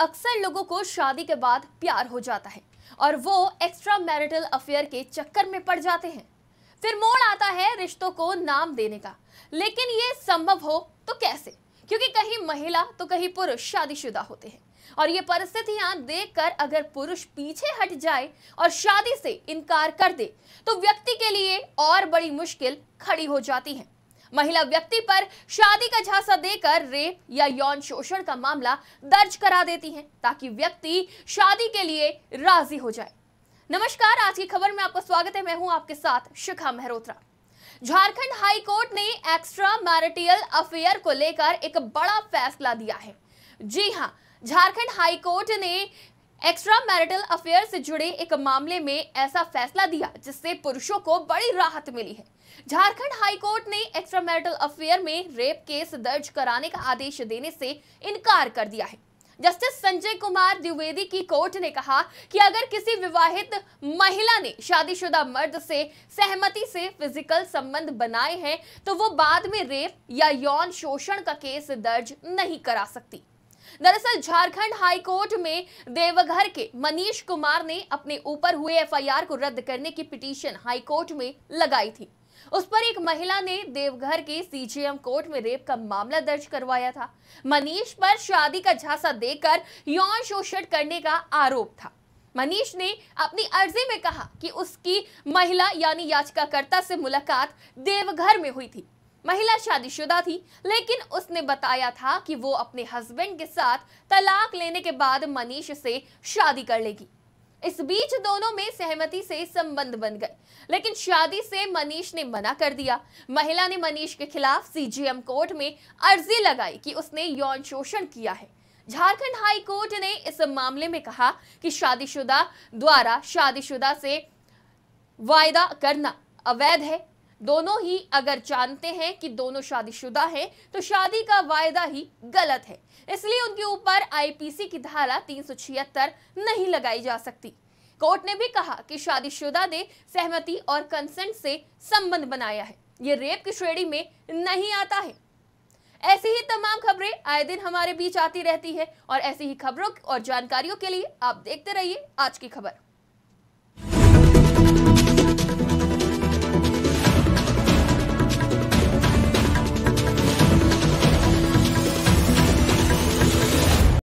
अक्सर लोगों को शादी के बाद प्यार हो जाता है और वो एक्स्ट्रा मैरिटल अफेयर के चक्कर में पड़ जाते हैं फिर मोड़ आता है रिश्तों को नाम देने का लेकिन ये संभव हो तो कैसे क्योंकि कहीं महिला तो कहीं पुरुष शादीशुदा होते हैं और ये परिस्थितियां देखकर अगर पुरुष पीछे हट जाए और शादी से इनकार कर दे तो व्यक्ति के लिए और बड़ी मुश्किल खड़ी हो जाती है महिला व्यक्ति पर शादी का झांसा देकर रेप या यौन शोषण का मामला दर्ज करा देती हैं ताकि व्यक्ति शादी के लिए राजी हो जाए नमस्कार आज की खबर में आपका स्वागत है मैं हूं आपके साथ शिखा मेहरोत्रा झारखंड हाई कोर्ट ने एक्स्ट्रा मैरिटियल अफेयर को लेकर एक बड़ा फैसला दिया है जी हाँ झारखंड हाई कोर्ट ने एक्स्ट्रा मैरिटल अफेयर से जुड़े एक मामले में ऐसा फैसला दिया जिससे पुरुषों को बड़ी राहत मिली है झारखंड हाईकोर्ट ने एक्स्ट्रा मैरिटल अफेयर में रेप केस दर्ज कराने का आदेश देने से इनकार कर दिया है जस्टिस संजय कुमार द्विवेदी की कोर्ट ने कहा कि अगर किसी विवाहित महिला ने शादीशुदा मर्द से सहमति से फिजिकल संबंध बनाए हैं तो वो बाद में रेप या यौन शोषण का केस दर्ज नहीं करा सकती दरअसल झारखंड हाई कोर्ट में देवघर के मनीष कुमार ने अपने ऊपर हुए एफआईआर को रद्द करने की पिटीशन हाई कोर्ट में लगाई थी उस पर एक महिला ने देवघर के सीजेएम कोर्ट में रेप का मामला दर्ज करवाया था मनीष पर शादी का झांसा देकर यौन शोषण करने का आरोप था मनीष ने अपनी अर्जी में कहा कि उसकी महिला यानी याचिकाकर्ता से मुलाकात देवघर में हुई थी महिला शादीशुदा थी लेकिन उसने बताया था कि वो अपने हस्बैंड के साथ तलाक लेने के बाद मनीष से शादी कर लेगी इस बीच दोनों में सहमति से संबंध बन गए लेकिन शादी से मनीष ने मना कर दिया महिला ने मनीष के खिलाफ सीजीएम कोर्ट में अर्जी लगाई कि उसने यौन शोषण किया है झारखंड हाई कोर्ट ने इस मामले में कहा कि शादीशुदा द्वारा शादीशुदा से वायदा करना अवैध है दोनों ही अगर जानते हैं कि दोनों शादीशुदा हैं तो शादी का वायदा ही गलत है इसलिए उनके ऊपर आईपीसी की धारा तीन नहीं लगाई जा सकती कोर्ट ने भी कहा कि शादीशुदा ने सहमति और कंसेंट से संबंध बनाया है ये रेप की श्रेणी में नहीं आता है ऐसी ही तमाम खबरें आए दिन हमारे बीच आती रहती है और ऐसी ही खबरों और जानकारियों के लिए आप देखते रहिए आज की खबर